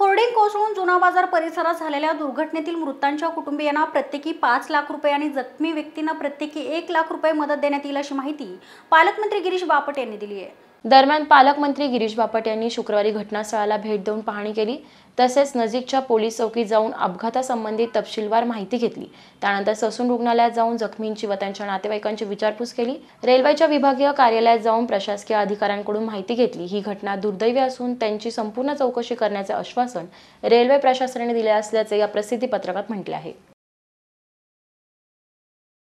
hoarding कोसळून जुना बाजार परिसरात झालेल्या दुर्घटनेतील मृतांच्या कुटुंबियांना प्रत्येकी पाच लाख रुपये आणि जखमी व्यक्तींना प्रत्येकी एक लाख रुपये मदत देण्यात येईल अशी माहिती पालकमंत्री गिरीश बापट यांनी दिली आहे दरम्यान पालकमंत्री गिरीश बापट यांनी शुक्रवारी घटनास्थळाला भेट देऊन पाहणी केली तसेच नजीकच्या पोलीस चौकीत जाऊन अपघातासंबंधी तपशीलवार माहिती घेतली त्यानंतर ससून रुग्णालयात जाऊन जखमींची व त्यांच्या नातेवाईकांची विचारपूस केली रेल्वेच्या विभागीय कार्यालयात जाऊन प्रशासकीय अधिकाऱ्यांकडून माहिती घेतली ही घटना दुर्दैवी असून त्यांची संपूर्ण चौकशी करण्याचे आश्वासन रेल्वे प्रशासनाने दिले असल्याचे या प्रसिद्धी पत्रकात म्हटले आहे